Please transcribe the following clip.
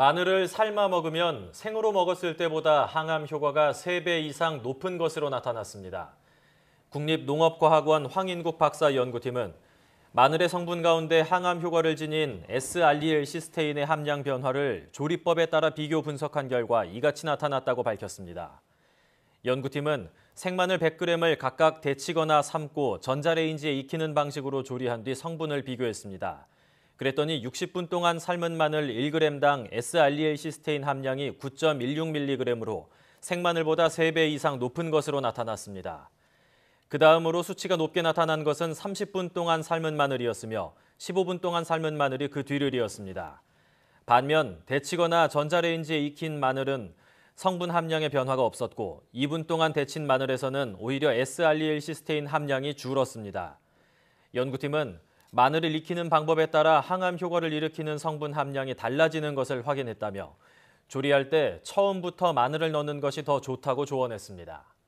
마늘을 삶아 먹으면 생으로 먹었을 때보다 항암 효과가 3배 이상 높은 것으로 나타났습니다. 국립농업과학원 황인국 박사 연구팀은 마늘의 성분 가운데 항암 효과를 지닌 S-알릴 시스테인의 함량 변화를 조리법에 따라 비교 분석한 결과 이같이 나타났다고 밝혔습니다. 연구팀은 생마늘 100g을 각각 데치거나 삶고 전자레인지에 익히는 방식으로 조리한 뒤 성분을 비교했습니다. 그랬더니 60분 동안 삶은 마늘 1g당 s r l 시스테인 함량이 9.16mg으로 생마늘보다 3배 이상 높은 것으로 나타났습니다. 그 다음으로 수치가 높게 나타난 것은 30분 동안 삶은 마늘이었으며 15분 동안 삶은 마늘이 그 뒤를 이었습니다. 반면 데치거나 전자레인지에 익힌 마늘은 성분 함량의 변화가 없었고 2분 동안 데친 마늘에서는 오히려 s 알리 시스테인 함량이 줄었습니다. 연구팀은 마늘을 익히는 방법에 따라 항암 효과를 일으키는 성분 함량이 달라지는 것을 확인했다며 조리할 때 처음부터 마늘을 넣는 것이 더 좋다고 조언했습니다.